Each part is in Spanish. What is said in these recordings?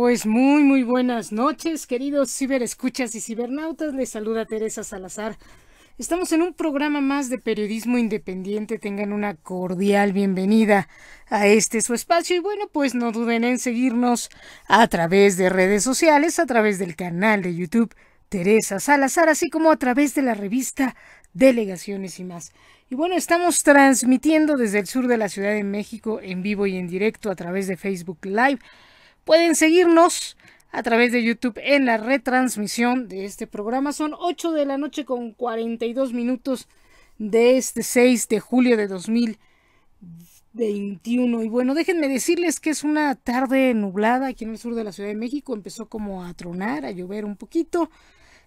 Pues muy, muy buenas noches, queridos ciberescuchas y cibernautas. Les saluda Teresa Salazar. Estamos en un programa más de periodismo independiente. Tengan una cordial bienvenida a este su espacio. Y bueno, pues no duden en seguirnos a través de redes sociales, a través del canal de YouTube Teresa Salazar, así como a través de la revista Delegaciones y más. Y bueno, estamos transmitiendo desde el sur de la Ciudad de México en vivo y en directo a través de Facebook Live Pueden seguirnos a través de YouTube en la retransmisión de este programa. Son 8 de la noche con 42 minutos de este 6 de julio de 2021. Y bueno, déjenme decirles que es una tarde nublada aquí en el sur de la Ciudad de México. Empezó como a tronar, a llover un poquito.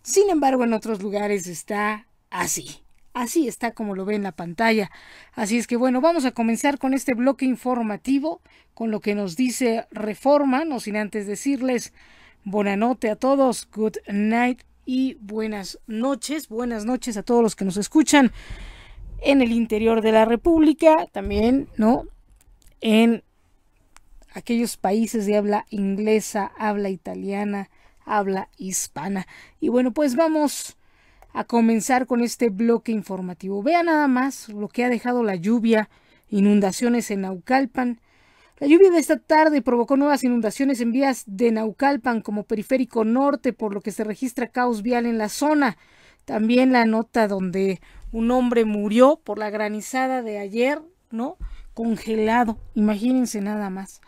Sin embargo, en otros lugares está así. Así está como lo ve en la pantalla. Así es que bueno, vamos a comenzar con este bloque informativo, con lo que nos dice Reforma, no sin antes decirles noche a todos, good night y buenas noches. Buenas noches a todos los que nos escuchan en el interior de la República, también, ¿no? En aquellos países de habla inglesa, habla italiana, habla hispana. Y bueno, pues vamos a comenzar con este bloque informativo. Vea nada más lo que ha dejado la lluvia, inundaciones en Naucalpan. La lluvia de esta tarde provocó nuevas inundaciones en vías de Naucalpan como periférico norte, por lo que se registra caos vial en la zona. También la nota donde un hombre murió por la granizada de ayer, ¿no? Congelado, imagínense nada más.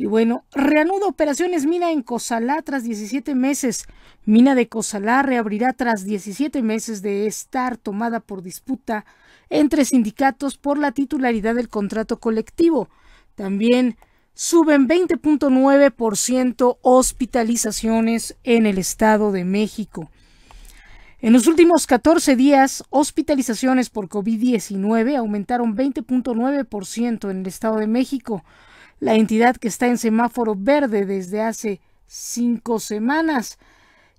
Y bueno, reanuda operaciones mina en Cozalá tras 17 meses. Mina de Cosalá reabrirá tras 17 meses de estar tomada por disputa entre sindicatos por la titularidad del contrato colectivo. También suben 20.9% hospitalizaciones en el Estado de México. En los últimos 14 días, hospitalizaciones por COVID-19 aumentaron 20.9% en el Estado de México, la entidad que está en semáforo verde desde hace cinco semanas.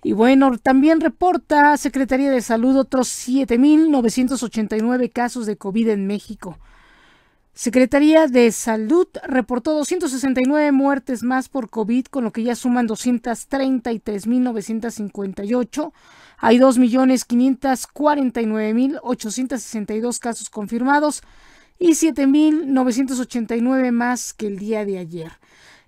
Y bueno, también reporta Secretaría de Salud otros 7.989 casos de COVID en México. Secretaría de Salud reportó 269 muertes más por COVID, con lo que ya suman 233.958. Hay 2.549.862 casos confirmados, y 7.989 más que el día de ayer.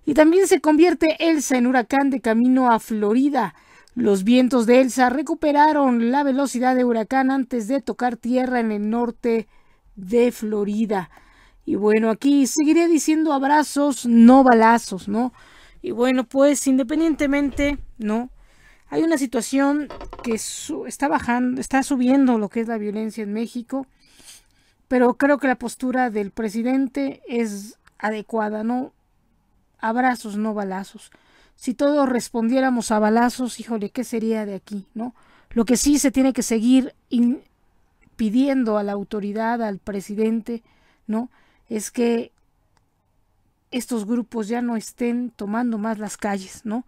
Y también se convierte Elsa en huracán de camino a Florida. Los vientos de Elsa recuperaron la velocidad de huracán antes de tocar tierra en el norte de Florida. Y bueno, aquí seguiré diciendo abrazos, no balazos, ¿no? Y bueno, pues independientemente, ¿no? Hay una situación que está bajando, está subiendo lo que es la violencia en México pero creo que la postura del presidente es adecuada, ¿no? Abrazos, no balazos. Si todos respondiéramos a balazos, híjole, ¿qué sería de aquí, no? Lo que sí se tiene que seguir pidiendo a la autoridad, al presidente, ¿no? Es que estos grupos ya no estén tomando más las calles, ¿no?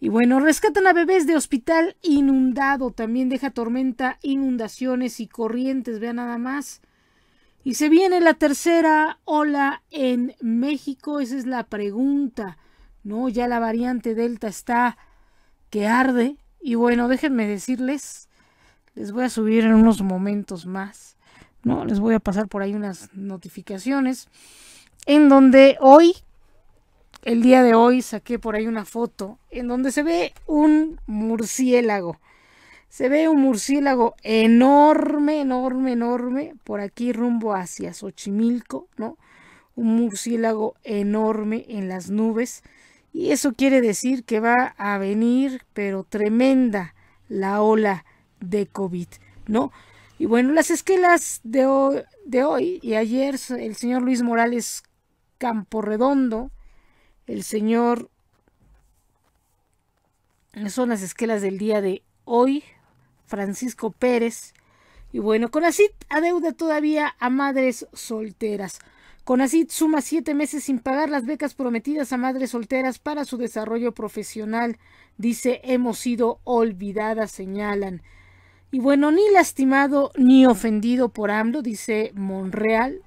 Y bueno, rescatan a bebés de hospital inundado, también deja tormenta, inundaciones y corrientes, vean nada más. Y se viene la tercera ola en México, esa es la pregunta. No, ya la variante Delta está que arde. Y bueno, déjenme decirles, les voy a subir en unos momentos más. No, les voy a pasar por ahí unas notificaciones en donde hoy el día de hoy saqué por ahí una foto en donde se ve un murciélago. Se ve un murciélago enorme, enorme, enorme, por aquí rumbo hacia Xochimilco, ¿no? Un murciélago enorme en las nubes. Y eso quiere decir que va a venir, pero tremenda, la ola de COVID, ¿no? Y bueno, las esquelas de hoy, de hoy y ayer, el señor Luis Morales Camporredondo, el señor... Son las esquelas del día de hoy, Francisco Pérez. Y bueno, Conacit adeuda todavía a madres solteras. Conacit suma siete meses sin pagar las becas prometidas a madres solteras para su desarrollo profesional. Dice, hemos sido olvidadas, señalan. Y bueno, ni lastimado ni ofendido por AMLO, dice Monreal.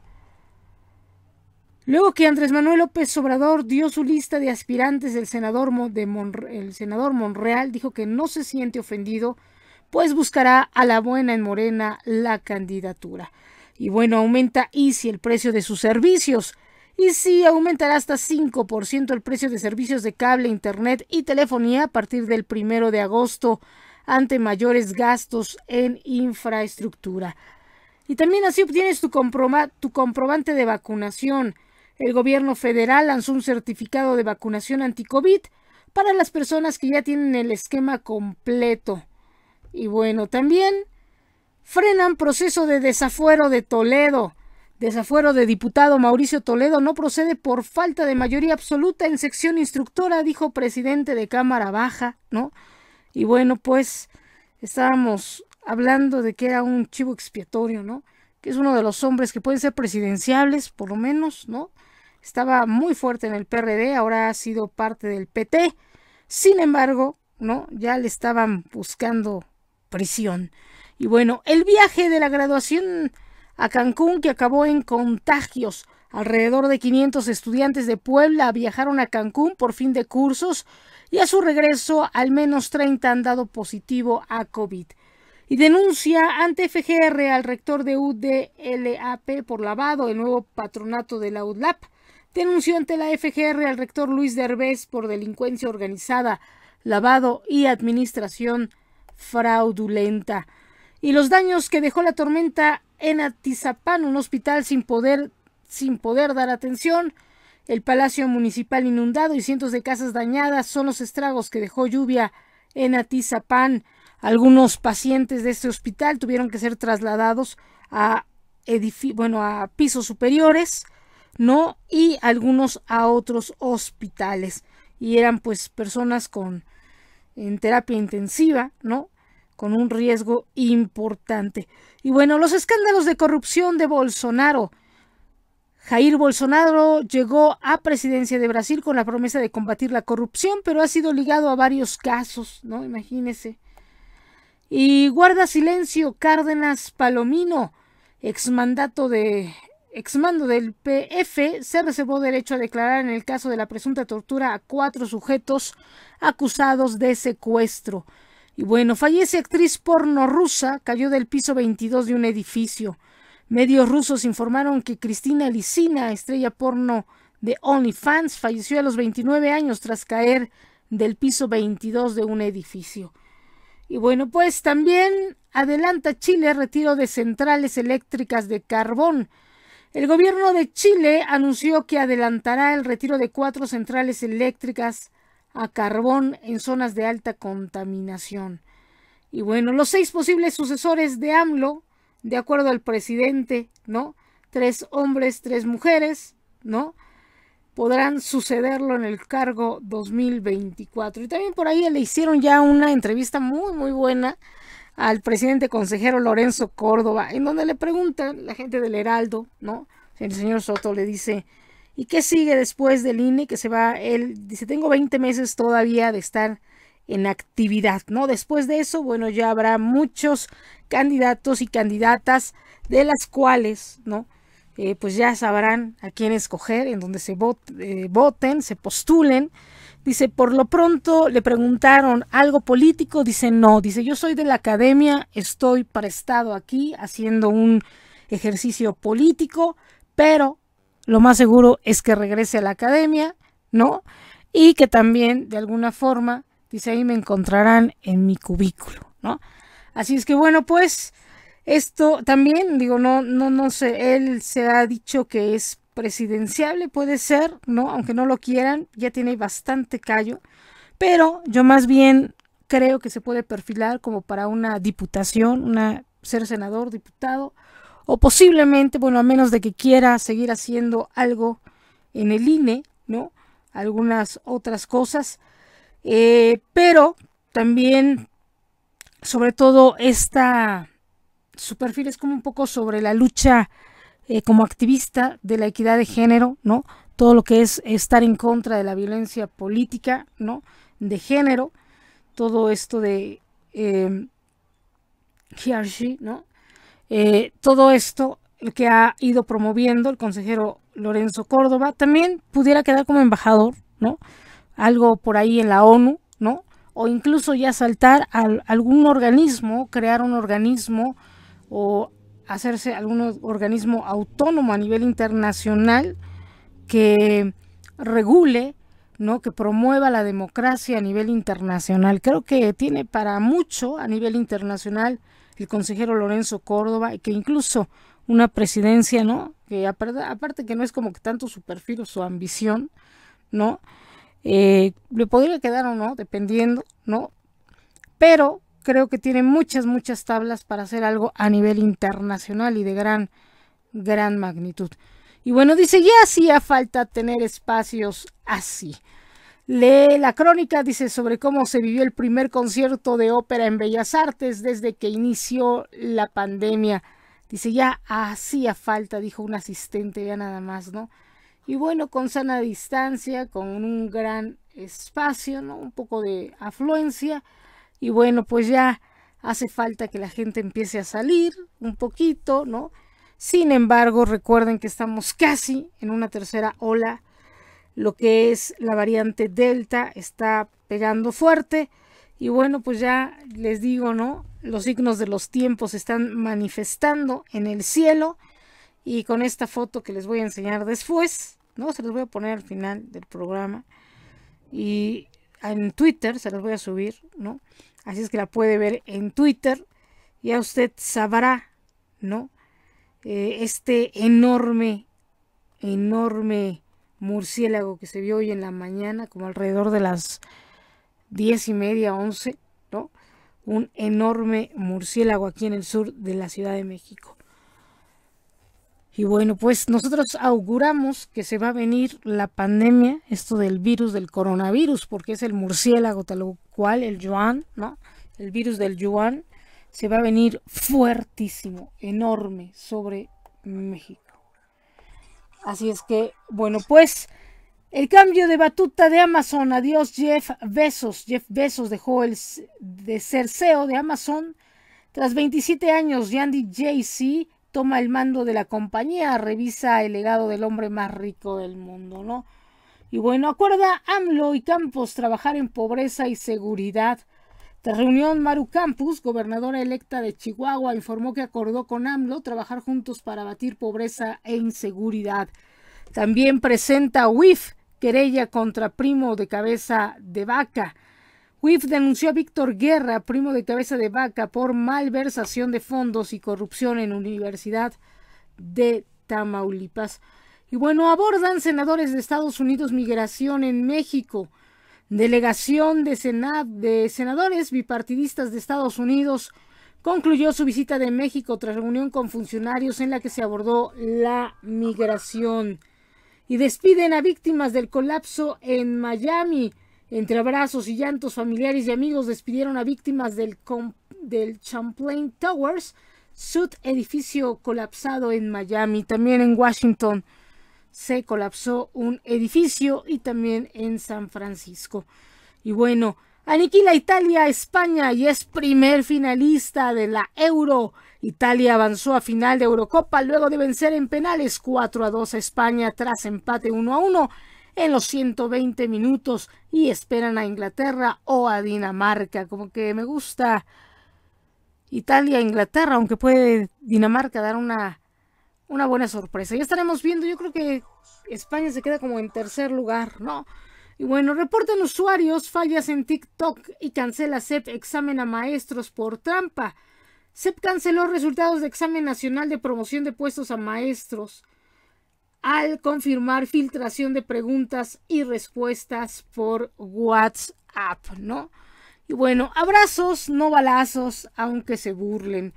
Luego que Andrés Manuel López Obrador dio su lista de aspirantes, del senador, el senador Monreal dijo que no se siente ofendido pues buscará a la buena en Morena la candidatura. Y bueno, aumenta si el precio de sus servicios. Y si aumentará hasta 5% el precio de servicios de cable, internet y telefonía a partir del primero de agosto ante mayores gastos en infraestructura. Y también así obtienes tu, tu comprobante de vacunación. El gobierno federal lanzó un certificado de vacunación anti-COVID para las personas que ya tienen el esquema completo. Y bueno, también frenan proceso de desafuero de Toledo. Desafuero de diputado Mauricio Toledo no procede por falta de mayoría absoluta en sección instructora, dijo presidente de Cámara Baja, ¿no? Y bueno, pues estábamos hablando de que era un chivo expiatorio, ¿no? Que es uno de los hombres que pueden ser presidenciables, por lo menos, ¿no? Estaba muy fuerte en el PRD, ahora ha sido parte del PT. Sin embargo, ¿no? Ya le estaban buscando prisión. Y bueno, el viaje de la graduación a Cancún que acabó en contagios. Alrededor de 500 estudiantes de Puebla viajaron a Cancún por fin de cursos y a su regreso al menos 30 han dado positivo a COVID. Y denuncia ante FGR al rector de UDLAP por lavado, el nuevo patronato de la UDLAP. Denunció ante la FGR al rector Luis Derbez por delincuencia organizada, lavado y administración fraudulenta. Y los daños que dejó la tormenta en Atizapán, un hospital sin poder, sin poder dar atención, el palacio municipal inundado y cientos de casas dañadas son los estragos que dejó lluvia en Atizapán. Algunos pacientes de este hospital tuvieron que ser trasladados a, bueno, a pisos superiores, ¿no? Y algunos a otros hospitales. Y eran pues personas con en terapia intensiva, ¿no? Con un riesgo importante. Y bueno, los escándalos de corrupción de Bolsonaro. Jair Bolsonaro llegó a presidencia de Brasil con la promesa de combatir la corrupción, pero ha sido ligado a varios casos, ¿no? Imagínese. Y guarda silencio Cárdenas Palomino, exmandato de exmando del PF, se reservó derecho a declarar en el caso de la presunta tortura a cuatro sujetos acusados de secuestro. Y bueno, fallece actriz porno rusa, cayó del piso 22 de un edificio. Medios rusos informaron que Cristina Licina, estrella porno de OnlyFans, falleció a los 29 años tras caer del piso 22 de un edificio. Y bueno, pues también adelanta Chile retiro de centrales eléctricas de carbón. El gobierno de Chile anunció que adelantará el retiro de cuatro centrales eléctricas a carbón en zonas de alta contaminación. Y bueno, los seis posibles sucesores de AMLO, de acuerdo al presidente, ¿no? Tres hombres, tres mujeres, ¿no? Podrán sucederlo en el cargo 2024. Y también por ahí le hicieron ya una entrevista muy, muy buena al presidente consejero Lorenzo Córdoba, en donde le preguntan la gente del Heraldo, ¿no? El señor Soto le dice, ¿y qué sigue después del INE que se va? Él dice, tengo 20 meses todavía de estar en actividad, ¿no? Después de eso, bueno, ya habrá muchos candidatos y candidatas de las cuales, ¿no? Eh, pues ya sabrán a quién escoger, en donde se eh, voten, se postulen Dice, por lo pronto le preguntaron algo político, dice no, dice yo soy de la academia, estoy prestado aquí haciendo un ejercicio político, pero lo más seguro es que regrese a la academia, ¿no? Y que también de alguna forma, dice ahí me encontrarán en mi cubículo, ¿no? Así es que bueno, pues esto también, digo, no, no, no sé, él se ha dicho que es presidenciable puede ser, ¿no? Aunque no lo quieran, ya tiene bastante callo, pero yo más bien creo que se puede perfilar como para una diputación, una ser senador, diputado, o posiblemente, bueno, a menos de que quiera seguir haciendo algo en el INE, ¿no? Algunas otras cosas, eh, pero también, sobre todo, esta, su perfil es como un poco sobre la lucha eh, como activista de la equidad de género, ¿no? Todo lo que es estar en contra de la violencia política, ¿no? De género, todo esto de em, eh, ¿no? todo esto que ha ido promoviendo el consejero Lorenzo Córdoba, también pudiera quedar como embajador, ¿no? Algo por ahí en la ONU, ¿no? O incluso ya saltar a algún organismo, crear un organismo o hacerse algún organismo autónomo a nivel internacional que regule, ¿no? que promueva la democracia a nivel internacional. Creo que tiene para mucho a nivel internacional el consejero Lorenzo Córdoba y que incluso una presidencia, ¿no? Que aparte que no es como que tanto su perfil o su ambición, ¿no? Eh, le podría quedar o no, dependiendo, ¿no? Pero creo que tiene muchas, muchas tablas para hacer algo a nivel internacional y de gran, gran magnitud. Y bueno, dice, ya hacía falta tener espacios así. Lee la crónica, dice sobre cómo se vivió el primer concierto de ópera en Bellas Artes desde que inició la pandemia. Dice, ya hacía falta, dijo un asistente, ya nada más, ¿no? Y bueno, con sana distancia, con un gran espacio, ¿no? Un poco de afluencia y bueno, pues ya hace falta que la gente empiece a salir un poquito, ¿no? Sin embargo, recuerden que estamos casi en una tercera ola. Lo que es la variante Delta está pegando fuerte. Y bueno, pues ya les digo, ¿no? Los signos de los tiempos están manifestando en el cielo. Y con esta foto que les voy a enseñar después, ¿no? Se los voy a poner al final del programa. Y en Twitter se las voy a subir, ¿no? Así es que la puede ver en Twitter. Ya usted sabrá, ¿no? Eh, este enorme, enorme murciélago que se vio hoy en la mañana, como alrededor de las diez y media, once, ¿no? Un enorme murciélago aquí en el sur de la Ciudad de México. Y bueno, pues nosotros auguramos que se va a venir la pandemia, esto del virus, del coronavirus, porque es el murciélago, tal, cual el yuan, ¿no? El virus del yuan se va a venir fuertísimo, enorme sobre México. Así es que, bueno, pues el cambio de batuta de Amazon. Adiós Jeff besos Jeff besos dejó el, de ser CEO de Amazon. Tras 27 años, Yandy JC toma el mando de la compañía, revisa el legado del hombre más rico del mundo, ¿no? Y bueno, acuerda AMLO y Campos trabajar en pobreza y seguridad. La reunión, Maru Campos, gobernadora electa de Chihuahua, informó que acordó con AMLO trabajar juntos para batir pobreza e inseguridad. También presenta WIF, querella contra primo de cabeza de vaca. WIF denunció a Víctor Guerra, primo de cabeza de vaca, por malversación de fondos y corrupción en Universidad de Tamaulipas. Y bueno, abordan senadores de Estados Unidos migración en México. Delegación de, de senadores bipartidistas de Estados Unidos concluyó su visita de México tras reunión con funcionarios en la que se abordó la migración. Y despiden a víctimas del colapso en Miami. Entre abrazos y llantos, familiares y amigos despidieron a víctimas del, del Champlain Towers, Sud edificio colapsado en Miami, también en Washington se colapsó un edificio y también en San Francisco. Y bueno, aniquila Italia España y es primer finalista de la Euro. Italia avanzó a final de Eurocopa luego de vencer en penales 4 a 2 a España tras empate 1 a 1 en los 120 minutos y esperan a Inglaterra o a Dinamarca. Como que me gusta Italia, Inglaterra, aunque puede Dinamarca dar una una buena sorpresa. Ya estaremos viendo, yo creo que España se queda como en tercer lugar, ¿no? Y bueno, reportan usuarios fallas en TikTok y cancela CEP examen a maestros por trampa. CEP canceló resultados de examen nacional de promoción de puestos a maestros al confirmar filtración de preguntas y respuestas por WhatsApp, ¿no? Y bueno, abrazos, no balazos, aunque se burlen.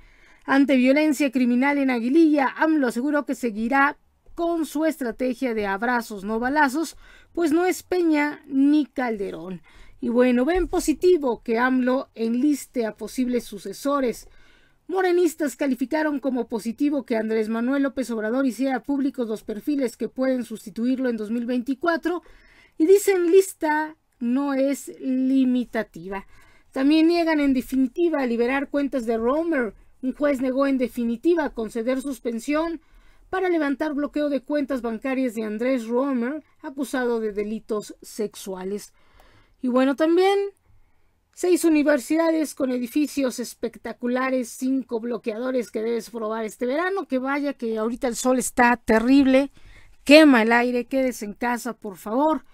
Ante violencia criminal en Aguililla, AMLO aseguró que seguirá con su estrategia de abrazos no balazos, pues no es Peña ni Calderón. Y bueno, ven positivo que AMLO enliste a posibles sucesores. Morenistas calificaron como positivo que Andrés Manuel López Obrador hiciera públicos los perfiles que pueden sustituirlo en 2024 y dicen lista no es limitativa. También niegan en definitiva a liberar cuentas de Romer un juez negó en definitiva conceder suspensión para levantar bloqueo de cuentas bancarias de Andrés Romer, acusado de delitos sexuales. Y bueno, también seis universidades con edificios espectaculares, cinco bloqueadores que debes probar este verano, que vaya que ahorita el sol está terrible, quema el aire, quedes en casa, por favor.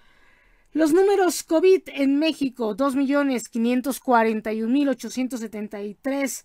Los números COVID en México, 2.541.873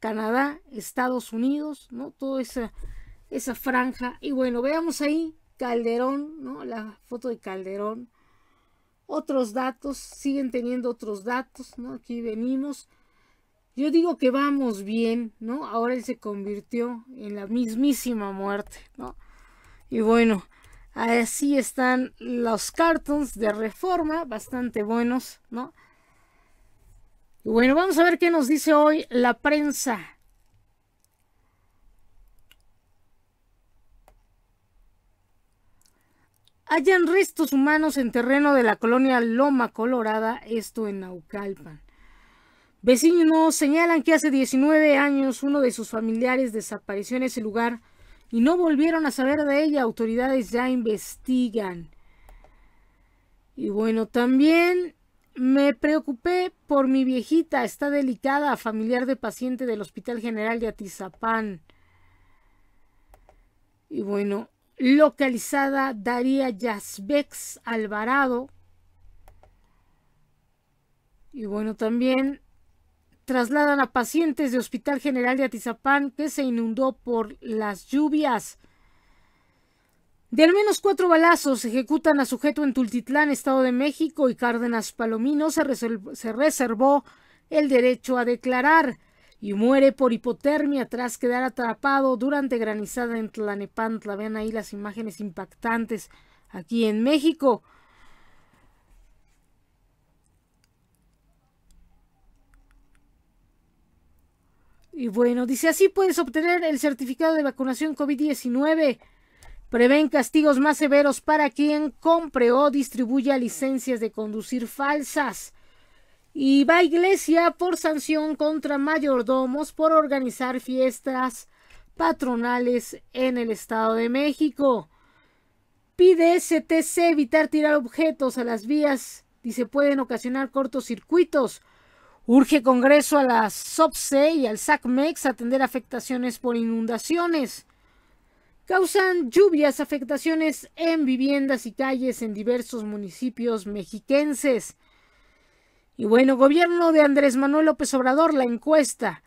Canadá, Estados Unidos, ¿no? Toda esa, esa franja. Y bueno, veamos ahí Calderón, ¿no? La foto de Calderón. Otros datos, siguen teniendo otros datos, ¿no? Aquí venimos. Yo digo que vamos bien, ¿no? Ahora él se convirtió en la mismísima muerte, ¿no? Y bueno, así están los cartons de reforma, bastante buenos, ¿no? Bueno, vamos a ver qué nos dice hoy la prensa. Hayan restos humanos en terreno de la colonia Loma Colorada, esto en Naucalpan. Vecinos señalan que hace 19 años uno de sus familiares desapareció en ese lugar y no volvieron a saber de ella. Autoridades ya investigan. Y bueno, también me preocupé por mi viejita, está delicada, familiar de paciente del Hospital General de Atizapán. Y bueno, localizada Daría Yasbex Alvarado. Y bueno, también trasladan a pacientes de Hospital General de Atizapán que se inundó por las lluvias. De al menos cuatro balazos ejecutan a sujeto en Tultitlán, Estado de México, y Cárdenas Palomino se, reservó el derecho a declarar y muere por hipotermia tras quedar atrapado durante granizada en Tlanepantla. Vean ahí las imágenes impactantes aquí en México. Y bueno, dice así puedes obtener el certificado de vacunación COVID-19 Prevén castigos más severos para quien compre o distribuya licencias de conducir falsas. Y va Iglesia por sanción contra mayordomos por organizar fiestas patronales en el Estado de México. Pide STC evitar tirar objetos a las vías, dice pueden ocasionar cortocircuitos. Urge Congreso a la SOPSE y al SACMEX atender afectaciones por inundaciones causan lluvias, afectaciones en viviendas y calles en diversos municipios mexiquenses. Y bueno, gobierno de Andrés Manuel López Obrador, la encuesta.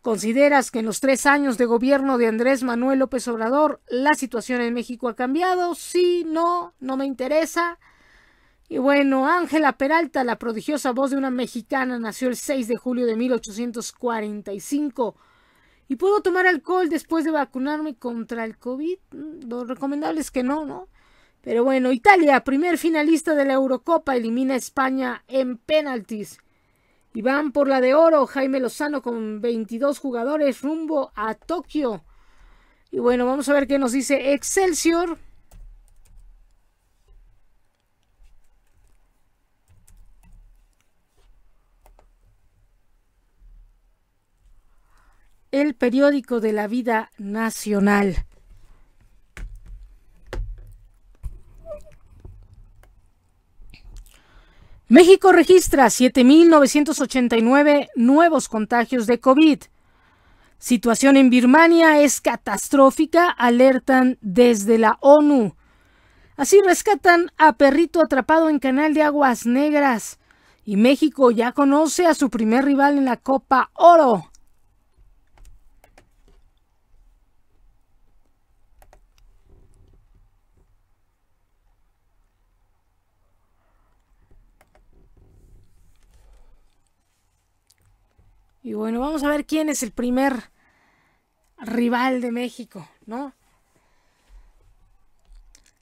¿Consideras que en los tres años de gobierno de Andrés Manuel López Obrador la situación en México ha cambiado? Sí, no, no me interesa. Y bueno, Ángela Peralta, la prodigiosa voz de una mexicana, nació el 6 de julio de 1845 ¿Y puedo tomar alcohol después de vacunarme contra el COVID? Mm, lo recomendable es que no, ¿no? Pero bueno, Italia, primer finalista de la Eurocopa, elimina a España en penaltis. Y van por la de oro, Jaime Lozano con 22 jugadores rumbo a Tokio. Y bueno, vamos a ver qué nos dice Excelsior. el periódico de la vida nacional. México registra 7.989 nuevos contagios de COVID. Situación en Birmania es catastrófica, alertan desde la ONU. Así rescatan a perrito atrapado en canal de aguas negras. Y México ya conoce a su primer rival en la Copa Oro. Y bueno, vamos a ver quién es el primer rival de México, ¿no?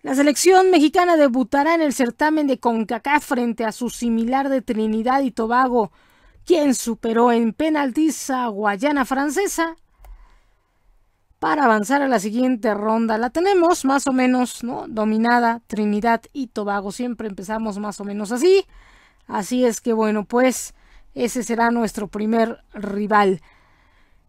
La selección mexicana debutará en el certamen de CONCACAF frente a su similar de Trinidad y Tobago, quien superó en penaltis a Guayana Francesa para avanzar a la siguiente ronda. La tenemos más o menos ¿no? dominada Trinidad y Tobago. Siempre empezamos más o menos así. Así es que bueno, pues ese será nuestro primer rival.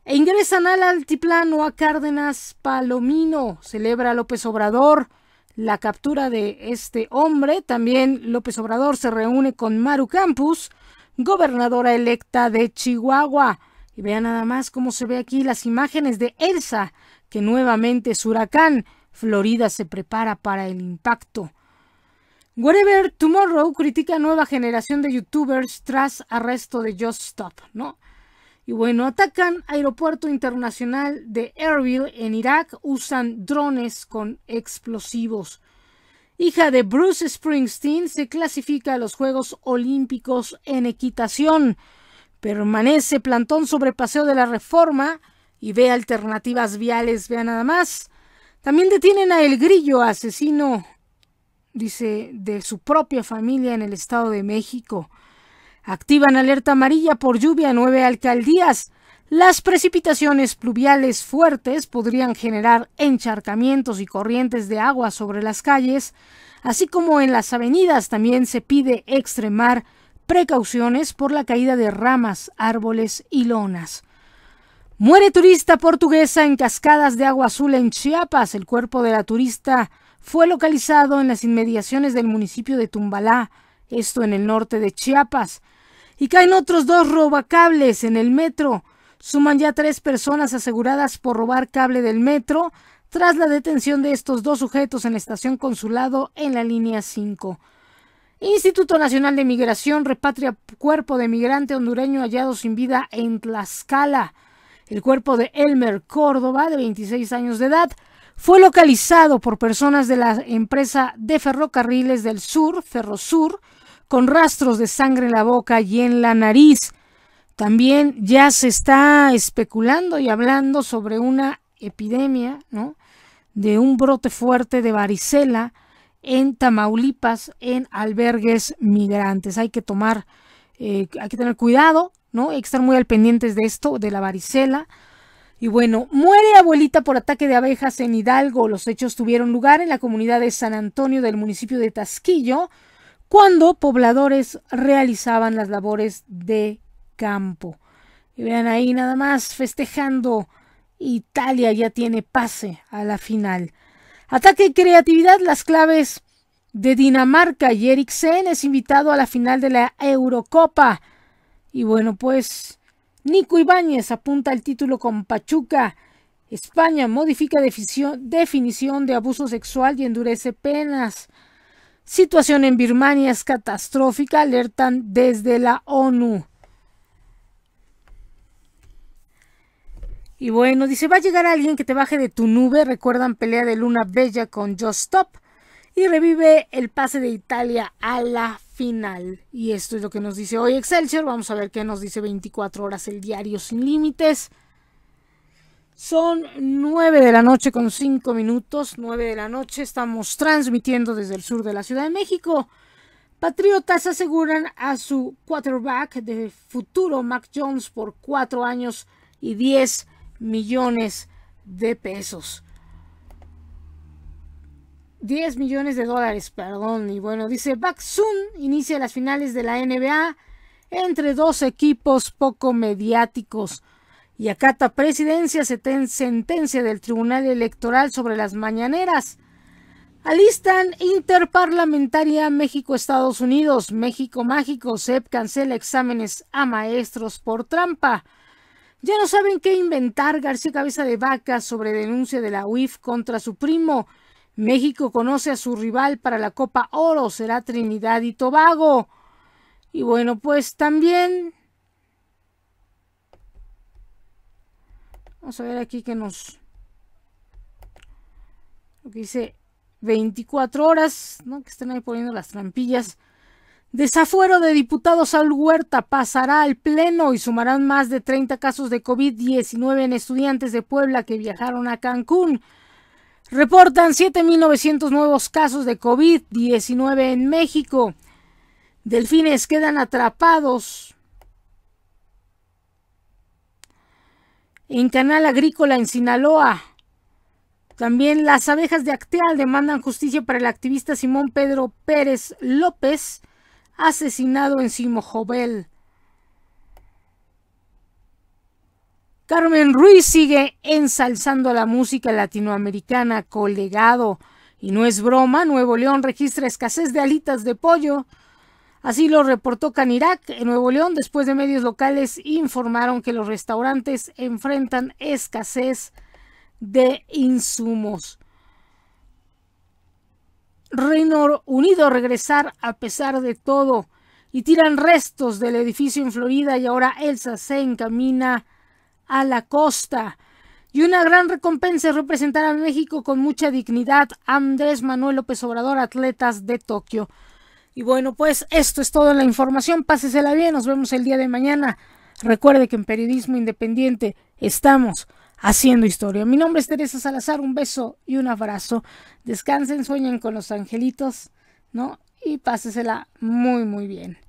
E ingresan al altiplano a Cárdenas Palomino. Celebra López Obrador la captura de este hombre. También López Obrador se reúne con Maru Campus, gobernadora electa de Chihuahua. Y vean nada más cómo se ve aquí las imágenes de Elsa, que nuevamente es huracán. Florida se prepara para el impacto. Whatever Tomorrow critica nueva generación de youtubers tras arresto de Just Stop, ¿no? Y bueno, atacan aeropuerto internacional de Erbil en Irak, usan drones con explosivos. Hija de Bruce Springsteen se clasifica a los Juegos Olímpicos en equitación. Permanece plantón sobre paseo de la reforma y ve alternativas viales, vea nada más. También detienen a El Grillo, asesino dice, de su propia familia en el Estado de México. Activan alerta amarilla por lluvia nueve alcaldías. Las precipitaciones pluviales fuertes podrían generar encharcamientos y corrientes de agua sobre las calles, así como en las avenidas también se pide extremar precauciones por la caída de ramas, árboles y lonas. Muere turista portuguesa en cascadas de agua azul en Chiapas. El cuerpo de la turista fue localizado en las inmediaciones del municipio de Tumbalá, esto en el norte de Chiapas, y caen otros dos robacables en el metro. Suman ya tres personas aseguradas por robar cable del metro tras la detención de estos dos sujetos en la estación consulado en la línea 5. Instituto Nacional de Migración repatria cuerpo de migrante hondureño hallado sin vida en Tlaxcala. El cuerpo de Elmer Córdoba, de 26 años de edad, fue localizado por personas de la empresa de ferrocarriles del sur, Ferrosur, con rastros de sangre en la boca y en la nariz. También ya se está especulando y hablando sobre una epidemia, De un brote fuerte de varicela en Tamaulipas, en albergues migrantes. Hay que tomar, eh, hay que tener cuidado, ¿no? Hay que estar muy al pendientes de esto, de la varicela. Y bueno, muere abuelita por ataque de abejas en Hidalgo. Los hechos tuvieron lugar en la comunidad de San Antonio del municipio de Tasquillo, cuando pobladores realizaban las labores de campo. Y vean ahí nada más festejando. Italia ya tiene pase a la final. Ataque y creatividad, las claves de Dinamarca y Eriksen es invitado a la final de la Eurocopa. Y bueno, pues Nico Ibáñez apunta al título con Pachuca. España modifica definición de abuso sexual y endurece penas. Situación en Birmania es catastrófica, alertan desde la ONU. Y bueno, dice, va a llegar alguien que te baje de tu nube. Recuerdan pelea de Luna Bella con Just Stop. Y revive el pase de Italia a la final. Y esto es lo que nos dice hoy Excelsior. Vamos a ver qué nos dice 24 horas el diario sin límites. Son 9 de la noche con 5 minutos, 9 de la noche, estamos transmitiendo desde el sur de la Ciudad de México. Patriotas aseguran a su quarterback de futuro, Mac Jones, por 4 años y 10 millones de pesos. 10 millones de dólares, perdón. Y bueno, dice BAXun, inicia las finales de la NBA entre dos equipos poco mediáticos y acata presidencia se sentencia del Tribunal Electoral sobre las mañaneras. Alistan interparlamentaria México-Estados Unidos, México Mágico, sep cancela exámenes a maestros por trampa. Ya no saben qué inventar García Cabeza de Vaca sobre denuncia de la UIF contra su primo. México conoce a su rival para la Copa Oro, será Trinidad y Tobago. Y bueno, pues también... Vamos a ver aquí que nos... Lo que dice 24 horas, ¿no? Que están ahí poniendo las trampillas. Desafuero de diputados al Huerta pasará al Pleno y sumarán más de 30 casos de COVID-19 en estudiantes de Puebla que viajaron a Cancún. Reportan 7.900 nuevos casos de COVID-19 en México. Delfines quedan atrapados en Canal Agrícola en Sinaloa. También las abejas de Acteal demandan justicia para el activista Simón Pedro Pérez López, asesinado en Simojovel. Carmen Ruiz sigue ensalzando la música latinoamericana colegado. Y no es broma, Nuevo León registra escasez de alitas de pollo. Así lo reportó Canirac en Nuevo León después de medios locales informaron que los restaurantes enfrentan escasez de insumos. Reino Unido regresar a pesar de todo y tiran restos del edificio en Florida y ahora Elsa se encamina a la costa. Y una gran recompensa es representar a México con mucha dignidad. Andrés Manuel López Obrador, Atletas de Tokio. Y bueno, pues esto es toda la información. Pásesela bien. Nos vemos el día de mañana. Recuerde que en Periodismo Independiente estamos haciendo historia. Mi nombre es Teresa Salazar, un beso y un abrazo. Descansen, sueñen con los angelitos, ¿no? Y pásesela muy, muy bien.